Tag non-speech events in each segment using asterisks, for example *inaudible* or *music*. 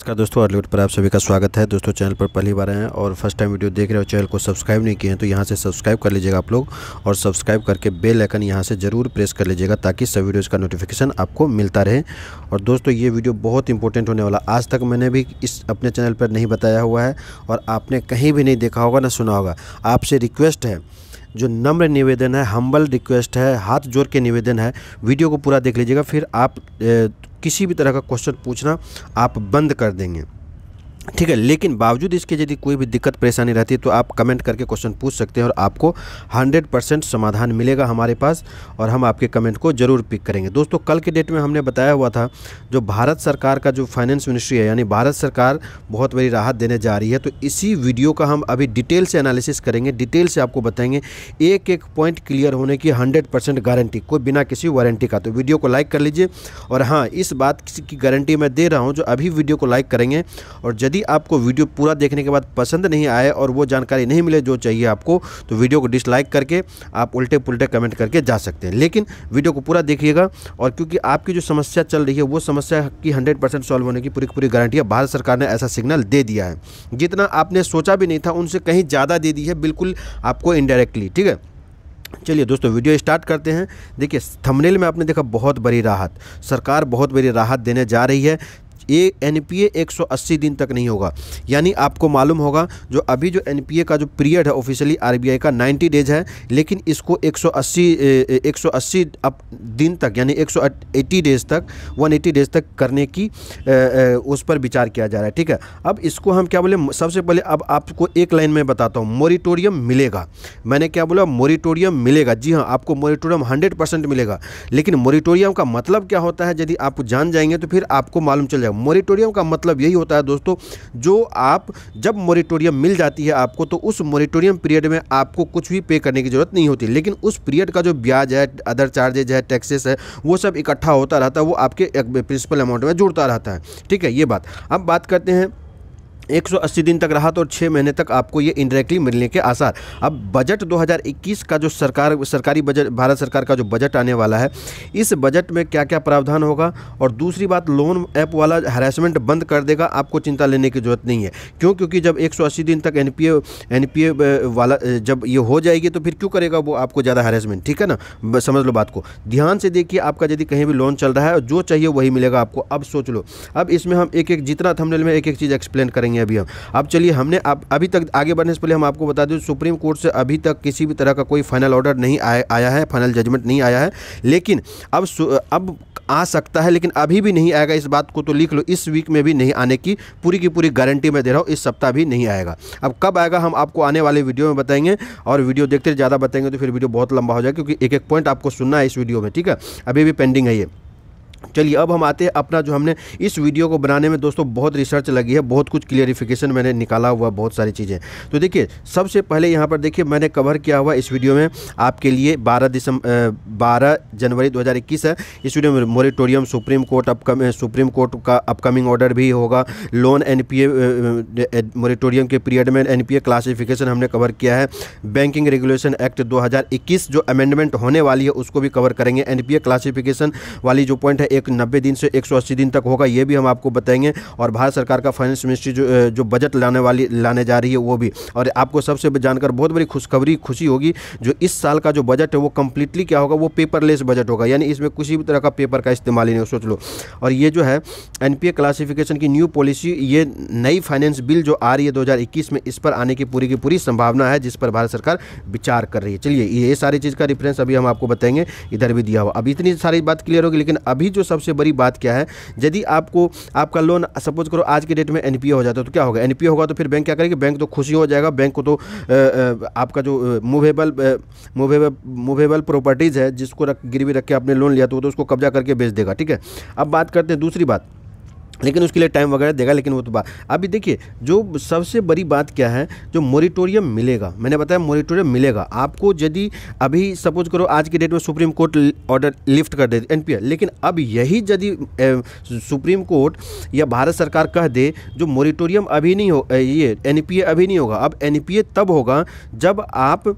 नमस्कार दोस्तों अर्लीवुड पर आप सभी का स्वागत है दोस्तों चैनल पर पहली बार हैं और फर्स्ट टाइम वीडियो देख रहे हो चैनल को सब्सक्राइब नहीं किए हैं तो यहाँ से सब्सक्राइब कर लीजिएगा आप लोग और सब्सक्राइब करके बेल आइकन यहाँ से ज़रूर प्रेस कर लीजिएगा ताकि सब वीडियोज़ का नोटिफिकेशन आपको मिलता रहे और दोस्तों ये वीडियो बहुत इंपॉर्टेंट होने वाला आज तक मैंने भी इस अपने चैनल पर नहीं बताया हुआ है और आपने कहीं भी नहीं देखा होगा ना सुना होगा आपसे रिक्वेस्ट है जो नम्र निवेदन है हम्बल रिक्वेस्ट है हाथ जोड़ के निवेदन है वीडियो को पूरा देख लीजिएगा फिर आप किसी भी तरह का क्वेश्चन पूछना आप बंद कर देंगे ठीक है लेकिन बावजूद इसके यदि कोई भी दिक्कत परेशानी रहती है तो आप कमेंट करके क्वेश्चन पूछ सकते हैं और आपको 100 परसेंट समाधान मिलेगा हमारे पास और हम आपके कमेंट को ज़रूर पिक करेंगे दोस्तों कल के डेट में हमने बताया हुआ था जो भारत सरकार का जो फाइनेंस मिनिस्ट्री है यानी भारत सरकार बहुत बड़ी राहत देने जा रही है तो इसी वीडियो का हम अभी डिटेल से एनालिसिस करेंगे डिटेल से आपको बताएंगे एक एक पॉइंट क्लियर होने की हंड्रेड गारंटी कोई बिना किसी वारंटी का तो वीडियो को लाइक कर लीजिए और हाँ इस बात की गारंटी मैं दे रहा हूँ जो अभी वीडियो को लाइक करेंगे और यदि आपको वीडियो पूरा देखने के बाद पसंद नहीं आए और वो जानकारी नहीं मिले जो चाहिए आपको तो वीडियो को डिसलाइक करके आप उल्टे पुलटे कमेंट करके जा सकते हैं लेकिन वीडियो को पूरा देखिएगा और क्योंकि आपकी जो समस्या चल रही है वो समस्या की हंड्रेड परसेंट सॉल्व होने की पूरी पूरी गारंटी है भारत सरकार ने ऐसा सिग्नल दे दिया है जितना आपने सोचा भी नहीं था उनसे कहीं ज़्यादा दे दी है बिल्कुल आपको इनडायरेक्टली ठीक है चलिए दोस्तों वीडियो स्टार्ट करते हैं देखिए थंबनेल में आपने देखा बहुत बड़ी राहत सरकार बहुत बड़ी राहत देने जा रही है ये एन पी ए दिन तक नहीं होगा यानी आपको मालूम होगा जो अभी जो एन का जो पीरियड है ऑफिशियली आर का नाइन्टी डेज है लेकिन इसको एक सौ अस्सी दिन तक यानी एक सौ एट्टी डेज तक वन एट्टी डेज तक करने की उस पर विचार किया जा रहा है ठीक है अब इसको हम क्या बोले सबसे पहले अब आपको एक लाइन में बताता हूँ मोरिटोरियम मिलेगा मैंने क्या बोला मोरिटोरियम मिलेगा जी हाँ आपको मोरिटोरियम हंड्रेड परसेंट मिलेगा लेकिन मोरिटोरियम का मतलब क्या होता है यदि आप जान जाएंगे तो फिर आपको मालूम चल जाएगा मोरिटोरियम का मतलब यही होता है दोस्तों जो आप जब मोरिटोरियम मिल जाती है आपको तो उस मोरिटोरियम पीरियड में आपको कुछ भी पे करने की ज़रूरत नहीं होती लेकिन उस पीरियड का जो ब्याज है अदर चार्जेज है टैक्सेस है वो सब इकट्ठा होता रहता है वो आपके प्रिंसिपल अमाउंट में जुड़ता रहता है ठीक है ये बात अब बात करते हैं 180 दिन तक राहत तो और छः महीने तक आपको ये इनडायरेक्टली मिलने के आसार अब बजट 2021 का जो सरकार सरकारी बजट भारत सरकार का जो बजट आने वाला है इस बजट में क्या क्या प्रावधान होगा और दूसरी बात लोन ऐप वाला हरासमेंट बंद कर देगा आपको चिंता लेने की ज़रूरत नहीं है क्यों क्योंकि जब एक दिन तक एन पी वाला जब ये हो जाएगी तो फिर क्यों करेगा वो आपको ज़्यादा हरासमेंट ठीक है ना समझ लो बात को ध्यान से देखिए आपका यदि कहीं भी लोन चल रहा है जो चाहिए वही मिलेगा आपको अब सोच लो अब इसमें हम एक एक जितना थंबनेल में एक एक चीज़ एक्सप्लेन करेंगे हैं अभी हम अब चलिए हमने अब अभी तक आगे बढ़ने से पहले हम आपको बता दें सुप्रीम कोर्ट से अभी तक किसी भी तरह का कोई फाइनल ऑर्डर नहीं आया आया है फाइनल जजमेंट नहीं आया है लेकिन अब अब आ सकता है लेकिन अभी भी नहीं आएगा इस बात को तो लिख लो इस वीक में भी नहीं आने की पूरी की पूरी गारंटी मैं दे रहा हूँ इस सप्ताह भी नहीं आएगा अब कब आएगा हम आपको आने वाले वीडियो में बताएंगे और वीडियो देखते ज़्यादा बताएंगे तो फिर वीडियो बहुत लंबा हो जाएगा क्योंकि एक एक पॉइंट आपको सुनना है इस वीडियो में ठीक है अभी भी पेंडिंग है ये चलिए अब हम आते हैं अपना जो हमने इस वीडियो को बनाने में दोस्तों बहुत रिसर्च लगी है बहुत कुछ क्लियरिफिकेशन मैंने निकाला हुआ बहुत सारी चीज़ें तो देखिए सबसे पहले यहाँ पर देखिए मैंने कवर किया हुआ इस वीडियो में आपके लिए 12 दिसंबर 12 जनवरी 2021 है इस वीडियो में मोरिटोरियम सुप्रीम कोर्ट अपकम सुप्रीम कोर्ट का अपकमिंग ऑर्डर भी होगा लोन एन पी के पीरियड में एन क्लासिफिकेशन हमने कवर किया है बैंकिंग रेगुलेशन एक्ट दो जो अमेंडमेंट होने वाली है उसको भी कवर करेंगे एन क्लासिफिकेशन वाली जो पॉइंट है एक नब्बे दिन से एक दिन तक होगा ये भी हम आपको बताएंगे और भारत सरकार का फाइनेंस मिनिस्ट्री जो जो बजट लाने वाली लाने जा रही है वो भी और आपको सबसे जानकर बहुत बड़ी खुशखबरी खुशी होगी जो इस साल का जो बजट है वो कम्प्लीटली क्या होगा वो पेपरलेस बजट होगा यानी इसमें किसी भी तरह का पेपर का इस्तेमाल ही नहीं हो सोच लो और ये जो है एन क्लासिफिकेशन की न्यू पॉलिसी ये नई फाइनेंस बिल जो आ रही है 2021 में इस पर आने की पूरी की पूरी संभावना है जिस पर भारत सरकार विचार कर रही है चलिए ये सारी चीज़ का रिफरेंस अभी हम आपको बताएंगे इधर भी दिया हुआ अब इतनी सारी बात क्लियर होगी लेकिन अभी जो जो सबसे बड़ी बात क्या है यदि आपको आपका लोन सपोज करो आज के डेट में एनपीए हो जाता है तो क्या होगा एनपीए होगा तो फिर बैंक क्या करेगी बैंक तो खुशी हो जाएगा बैंक को तो आपका जो मूवेबल मूवेबल मूवेबल प्रॉपर्टीज़ है जिसको रख गिरवी रख के आपने लोन लिया तो, तो उसको कब्जा करके बेच देगा ठीक है अब बात करते हैं दूसरी बात लेकिन उसके लिए टाइम वगैरह देगा लेकिन वो तो बात अभी देखिए जो सबसे बड़ी बात क्या है जो मोरिटोरियम मिलेगा मैंने बताया मोरिटोरियम मिलेगा आपको यदि अभी सपोज करो आज की डेट में सुप्रीम कोर्ट ऑर्डर लिफ्ट कर दे एन लेकिन अब यही यदि सुप्रीम कोर्ट या भारत सरकार कह दे जो मोरिटोरियम अभी नहीं हो ये एन अभी नहीं होगा अब एन तब होगा जब आप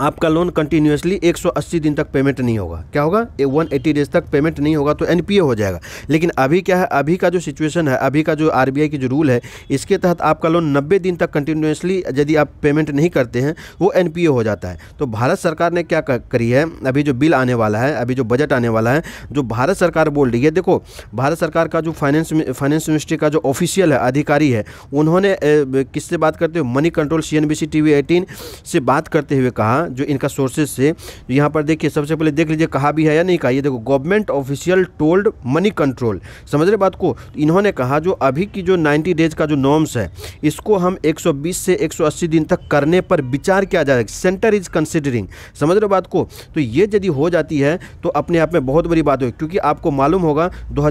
आपका लोन कंटिन्यूसली 180 दिन तक पेमेंट नहीं होगा क्या होगा वन एटी डेज तक पेमेंट नहीं होगा तो एन हो जाएगा लेकिन अभी क्या है अभी का जो सिचुएशन है अभी का जो आर की जो रूल है इसके तहत आपका लोन नब्बे दिन तक कंटिन्यूसली यदि आप पेमेंट नहीं करते हैं वो एन हो जाता है तो भारत सरकार ने क्या करी है अभी जो बिल आने वाला है अभी जो बजट आने वाला है जो भारत सरकार बोल रही है देखो भारत सरकार का जो फाइनेंस फाइनेंस मिनिस्ट्री का जो ऑफिशियल है अधिकारी है उन्होंने किससे बात करते हुए Moneycontrol C N B C T V eighteen से बात करते हुए कहा कहा जो इनका सोर्सेज से तो यहाँ पर देखिए सबसे पहले देख लीजिए कहा भी है या नहीं कहा ये देखो government official told Moneycontrol समझ रहे बात को तो इन्होंने कहा जो अभी की जो 90 डेज का जो नॉर्म्स है इसको हम 120 से 180 दिन तक करने पर विचार किया जाएगा सेंटर इज कंसिडरिंग समझ रहे बात को तो ये यदि हो जाती है तो अपने आप में बहुत बड़ी बात हो क्योंकि आपको मालूम होगा दो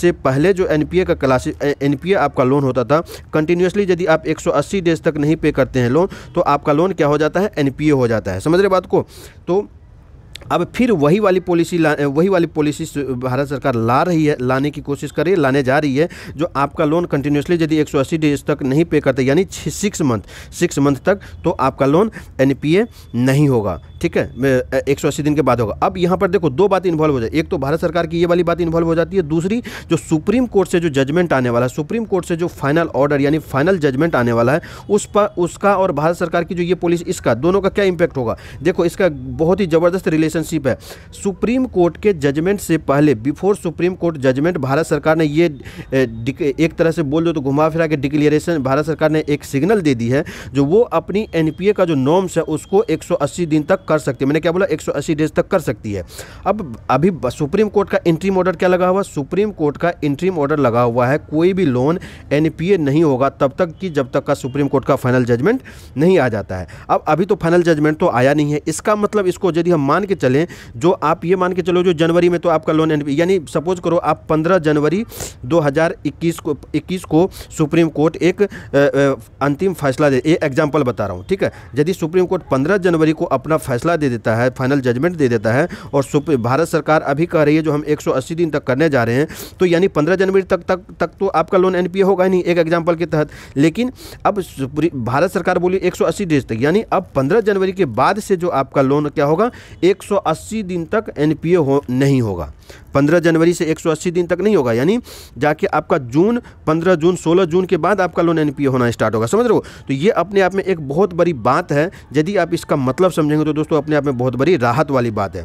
से पहले जो एन का क्लास एन आपका लोन होता था कंटिन्यूसली यदि आप 180 डेज तक नहीं पे करते हैं लोन तो आपका लोन क्या हो जाता है एनपीए ये हो जाता है समझ रहे बात को तो अब फिर वही वाली पॉलिसी वही वाली पॉलिसी भारत सरकार ला रही है लाने की कोशिश कर रही है लाने जा रही है जो आपका लोन कंटिन्यूसली यदि 180 डेज तक नहीं पे करते यानी सिक्स मंथ सिक्स मंथ तक तो आपका लोन एनपीए नहीं होगा ठीक है एक सौ अस्सी दिन के बाद होगा अब यहाँ पर देखो दो बात इन्वॉल्व हो जाए एक तो भारत सरकार की ये वाली बात इन्वॉल्व हो जाती है दूसरी जो सुप्रीम कोर्ट से जो जजमेंट आने वाला है सुप्रीम कोर्ट से जो फाइनल ऑर्डर यानी फाइनल जजमेंट आने वाला है उस पर उसका और भारत सरकार की जो ये पॉलिसी इसका दोनों का क्या इंपैक्ट होगा देखो इसका बहुत ही ज़बरदस्त रिलेशनशिप है सुप्रीम कोर्ट के जजमेंट से पहले before Supreme Court judgement Bharat सरकार ने ये एक तरह से बोल दो तो घुमा फिरा के डिक्लेरेशन भारत सरकार ने एक सिग्नल दे दी है जो वो अपनी एनपीए का जो नॉर्म्स है उसको एक दिन तक कर सकती है मैंने क्या बोला 180 डेज तक कर सकती है अब अभी सुप्रीम कोर्ट का इंट्रीम ऑर्डर क्या लगा हुआ सुप्रीम कोर्ट का इंट्रीम ऑर्डर लगा हुआ है कोई भी लोन एन नहीं होगा तब तक कि जब तक का सुप्रीम कोर्ट का फाइनल जजमेंट नहीं आ जाता है अब अभी तो फाइनल जजमेंट तो आया नहीं है इसका मतलब इसको यदि हम मान के चलें जो आप ये मान के चलो जो जनवरी में तो आपका लोन एनपी यानी सपोज करो आप 15 जनवरी 2021 को 21 को सुप्रीम कोर्ट एक अंतिम फैसला दे एग्जाम्पल बता रहा हूँ ठीक है यदि सुप्रीम कोर्ट पंद्रह जनवरी को अपना फैसला दे देता है फाइनल जजमेंट दे देता है और भारत सरकार अभी कह रही है जो हम 180 दिन तक करने जा रहे हैं तो यानी 15 जनवरी तक तक तक तो आपका लोन एनपीए होगा ही नहीं एक एग्जाम्पल के तहत लेकिन अब भारत सरकार बोली 180 डेज तक यानी अब 15 जनवरी के बाद से जो आपका लोन क्या होगा 180 दिन तक एनपीए हो नहीं होगा 15 जनवरी से 180 दिन तक नहीं होगा यानी जाके आपका जून 15 जून 16 जून के बाद आपका लोन एनपीए होना स्टार्ट होगा समझ रहे हो तो ये अपने आप में एक बहुत बड़ी बात है यदि आप इसका मतलब समझेंगे तो दोस्तों अपने आप में बहुत बड़ी राहत वाली बात है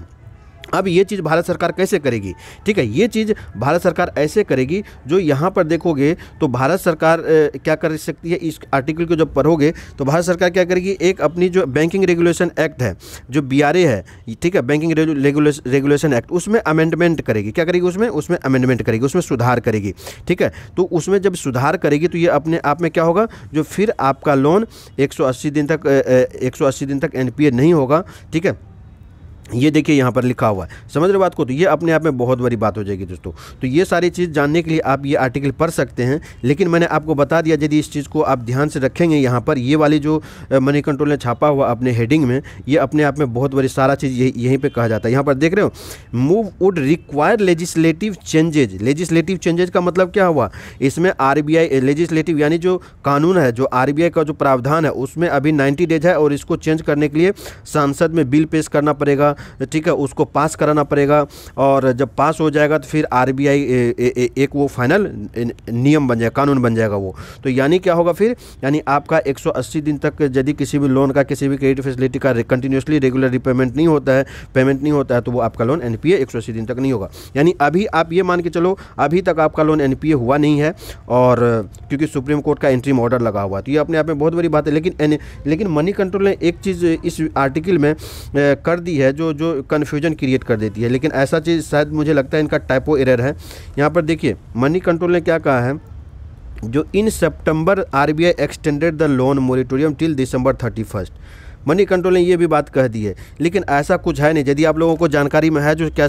अब ये चीज़ भारत सरकार कैसे करेगी ठीक है ये चीज़ भारत सरकार ऐसे करेगी जो यहाँ पर देखोगे तो भारत सरकार क्या कर सकती है इस आर्टिकल को जब पढ़ोगे तो भारत सरकार क्या करेगी एक अपनी जो बैंकिंग रेगुलेशन एक्ट है जो बी है ठीक है बैंकिंग रेगुलेशन एक्ट उसमें अमेंडमेंट करेगी क्या करेगी उसमें उसमें अमेंडमेंट करेगी उसमें सुधार करेगी ठीक है तो उसमें जब सुधार करेगी तो ये अपने आप में क्या होगा जो फिर आपका लोन अस्सी दिन तक अस्सी दिन तक ए नहीं होगा ठीक है ये देखिए यहाँ पर लिखा हुआ है समझ रहे बात को तो ये अपने आप में बहुत बड़ी बात हो जाएगी दोस्तों तो ये सारी चीज़ जानने के लिए आप ये आर्टिकल पढ़ सकते हैं लेकिन मैंने आपको बता दिया यदि इस चीज़ को आप ध्यान से रखेंगे यहाँ पर ये वाली जो मनी कंट्रोल ने छापा हुआ अपने हेडिंग में ये अपने आप में बहुत बड़ी सारा चीज़ यही यहीं पर कहा जाता है यहाँ पर देख रहे हो move would require legislative changes legislative changes का मतलब क्या हुआ इसमें आर लेजिस्लेटिव यानी जो कानून है जो आर का जो प्रावधान है उसमें अभी नाइन्टी डेज है और इसको चेंज करने के लिए सांसद में बिल पेश करना पड़ेगा तो ठीक है उसको पास कराना पड़ेगा और जब पास हो जाएगा तो फिर आर एक वो फाइनल नियम बन जाएगा कानून बन जाएगा वो तो यानी क्या होगा फिर यानी आपका 180 दिन तक यदि किसी भी लोन का किसी भी क्रेडिट फैसिलिटी का कंटिन्यूसली रेगुलर रिपेमेंट नहीं होता है पेमेंट नहीं होता है तो वो आपका लोन एन पी दिन तक नहीं होगा यानी अभी आप ये मान के चलो अभी तक आपका लोन एन हुआ नहीं है और क्योंकि सुप्रीम कोर्ट का एंट्रीम ऑर्डर लगा हुआ तो ये अपने आप में बहुत बड़ी बात है लेकिन लेकिन मनी कंट्रोल ने एक चीज़ इस आर्टिकल में कर दी है जो जो कन्फ्यूजन क्रिएट कर देती है लेकिन ऐसा चीज़ शायद मुझे लगता है इनका टाइपो एरर है यहाँ पर देखिए मनी कंट्रोल ने क्या कहा है जो in September RBI extended the loan moratorium till December thirty first Moneycontrol ने ये भी बात कह दी है लेकिन ऐसा कुछ है नहीं यदि आप लोगों को जानकारी में है जो क्या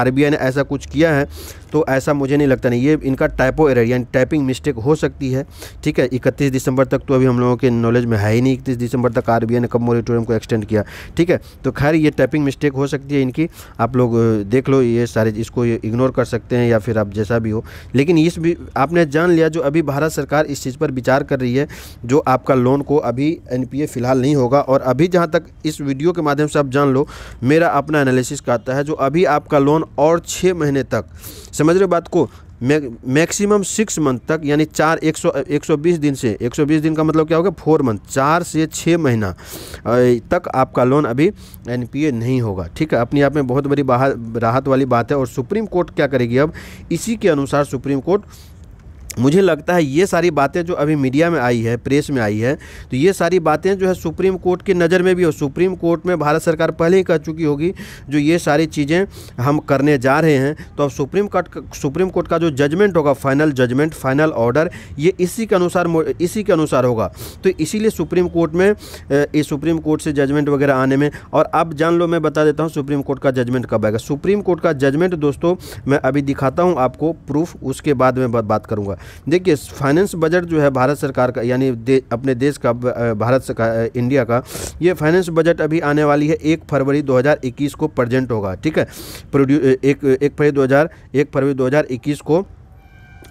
आर ने ऐसा कुछ किया है तो ऐसा मुझे नहीं लगता नहीं ये इनका टाइपो एरर यानी टाइपिंग मिस्टेक हो सकती है ठीक है इकतीस दिसंबर तक तो अभी हम लोगों के नॉलेज में है ही नहीं इकतीस दिसंबर तक आर ने कब मोरिटोरियम को एक्सटेंड किया ठीक है तो खैर ये टाइपिंग मिस्टेक हो सकती है इनकी आप लोग देख लो ये सारे इसको इग्नोर कर सकते हैं या फिर आप जैसा भी हो लेकिन इस भी आपने जान लिया जो अभी भारत सरकार इस चीज़ पर विचार कर रही है जो आपका लोन को अभी एन फ़िलहाल नहीं होगा और अभी जहाँ तक इस वीडियो के माध्यम से आप जान लो मेरा अपना एनालिसिस कहता है जो अभी आपका लोन और छः महीने तक समझ रहे बात को मैक्सिमम सिक्स मंथ तक यानी चार एक सौ एक सौ बीस दिन से एक सौ बीस दिन का मतलब क्या होगा फोर मंथ चार से छः महीना तक आपका लोन अभी एन नहीं होगा ठीक है अपने आप में बहुत बड़ी राहत वाली बात है और सुप्रीम कोर्ट क्या करेगी अब इसी के अनुसार सुप्रीम कोर्ट मुझे लगता है ये सारी बातें जो अभी मीडिया में आई है प्रेस में आई है तो ये सारी बातें जो है सुप्रीम कोर्ट की नज़र में भी हो सुप्रीम कोर्ट में भारत सरकार पहले ही कह चुकी होगी जो ये सारी चीज़ें हम करने जा रहे हैं तो अब सुप्रीम कोर्ट सुप्रीम कोर्ट का जो जजमेंट होगा फाइनल जजमेंट फाइनल ऑर्डर ये इसी के अनुसार इसी के अनुसार होगा तो इसीलिए सुप्रीम कोर्ट में ये सुप्रीम कोर्ट से जजमेंट वगैरह आने में और अब जान लो मैं बता देता हूँ सुप्रीम कोर्ट का जजमेंट कब आएगा सुप्रीम कोर्ट का जजमेंट दोस्तों मैं अभी दिखाता हूँ आपको प्रूफ उसके बाद में बात करूँगा देखिए फाइनेंस बजट जो है भारत सरकार का यानी दे, अपने देश का भारत सरकार इंडिया का ये फाइनेंस बजट अभी आने वाली है एक फरवरी 2021 को प्रजेंट होगा ठीक है प्रोड्यू एक एक फरवरी 2000 एक फरवरी 2021 को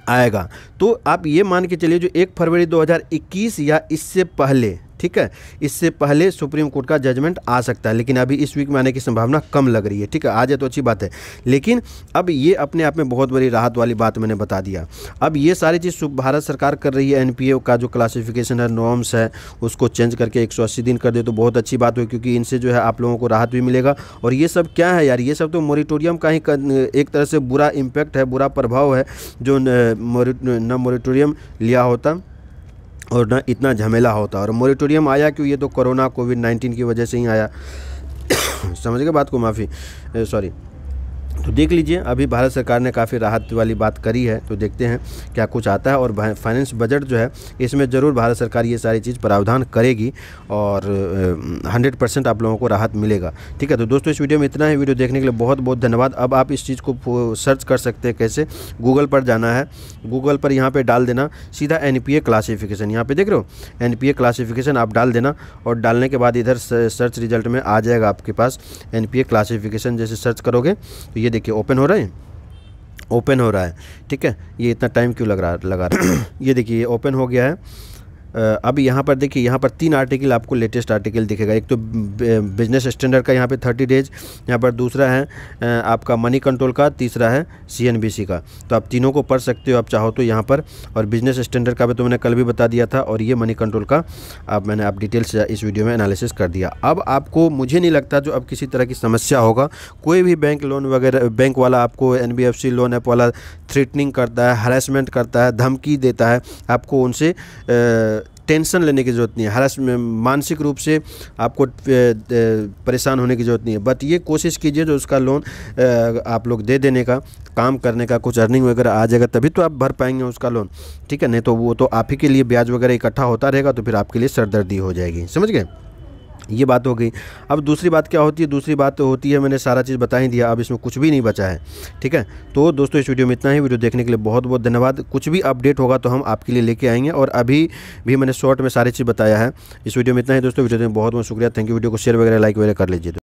आएगा तो आप ये मान के चलिए जो एक फरवरी 2021 या इससे पहले ठीक है इससे पहले सुप्रीम कोर्ट का जजमेंट आ सकता है लेकिन अभी इस वीक में आने की संभावना कम लग रही है ठीक है आ जाए तो अच्छी बात है लेकिन अब ये अपने आप में बहुत बड़ी राहत वाली बात मैंने बता दिया अब ये सारी चीज़ भारत सरकार कर रही है एन का जो क्लासिफिकेशन है नॉर्म्स है उसको चेंज करके एक दिन कर दे तो बहुत अच्छी बात हुई क्योंकि इनसे जो है आप लोगों को राहत भी मिलेगा और ये सब क्या है यार ये सब तो मोरिटोरियम का ही एक तरह से बुरा इम्पैक्ट है बुरा प्रभाव है जो न मोरिटोरियम लिया होता और ना इतना झमेला होता और मोरिटोरियम आया क्यों ये तो कोरोना कोविड नाइन्टीन की वजह से ही आया *coughs* समझ गए बात को माफ़ी सॉरी तो देख लीजिए अभी भारत सरकार ने काफ़ी राहत वाली बात करी है तो देखते हैं क्या कुछ आता है और फाइनेंस बजट जो है इसमें ज़रूर भारत सरकार ये सारी चीज़ प्रावधान करेगी और हंड्रेड परसेंट आप लोगों को राहत मिलेगा ठीक है तो दोस्तों इस वीडियो में इतना ही वीडियो देखने के लिए बहुत बहुत धन्यवाद अब आप इस चीज़ को सर्च कर सकते हैं कैसे गूगल पर जाना है गूगल पर यहाँ पर डाल देना सीधा एन क्लासिफिकेशन यहाँ पर देख रहे हो एन क्लासिफिकेशन आप डाल देना और डालने के बाद इधर सर्च रिजल्ट में आ जाएगा आपके पास एन क्लासिफिकेशन जैसे सर्च करोगे तो ये देखिए ओपन हो रहा है ओपन हो रहा है ठीक है ये इतना टाइम क्यों लग रहा लगा रहा है *coughs* ये देखिए ओपन हो गया है अब यहाँ पर देखिए यहाँ पर तीन आर्टिकल आपको लेटेस्ट आर्टिकल दिखेगा एक तो बिजनेस स्टैंडर्ड का यहाँ पे थर्टी डेज यहाँ पर दूसरा है आपका मनी कंट्रोल का तीसरा है सी का तो आप तीनों को पढ़ सकते हो आप चाहो तो यहाँ पर और बिजनेस स्टैंडर्ड का भी तो मैंने कल भी बता दिया था और ये मनी कंट्रोल का आप मैंने आप डिटेल्स इस वीडियो में एनालिसिस कर दिया अब आपको मुझे नहीं लगता जो अब किसी तरह की समस्या होगा कोई भी बैंक लोन वगैरह बैंक वाला आपको एन लोन ऐप वाला थ्रेटनिंग करता है हरासमेंट करता है धमकी देता है आपको उनसे टेंशन लेने की ज़रूरत नहीं है हरास मानसिक रूप से आपको परेशान होने की ज़रूरत नहीं है बट ये कोशिश कीजिए जो उसका लोन आप लोग दे देने का काम करने का कुछ अर्निंग वगैरह आ जाएगा तभी तो आप भर पाएंगे उसका लोन ठीक है नहीं तो वो तो आप ही के लिए ब्याज वगैरह इकट्ठा होता रहेगा तो फिर आपके लिए सरदर्दी हो जाएगी समझ गए ये बात हो गई अब दूसरी बात क्या होती है दूसरी बात तो होती है मैंने सारा चीज़ बता ही दिया अब इसमें कुछ भी नहीं बचा है ठीक है तो दोस्तों इस वीडियो में इतना ही वीडियो देखने के लिए बहुत बहुत धन्यवाद कुछ भी अपडेट होगा तो हम आपके लिए लेके आएंगे और अभी भी मैंने शॉर्ट में सारी चीज़ बताया है इस वीडियो में इतना ही दोस्तों वीडियो में बहुत बहुत शुक्रिया थैंक यू वीडियो को शेयर वगैरह लाइक वगैरह कर लीजिए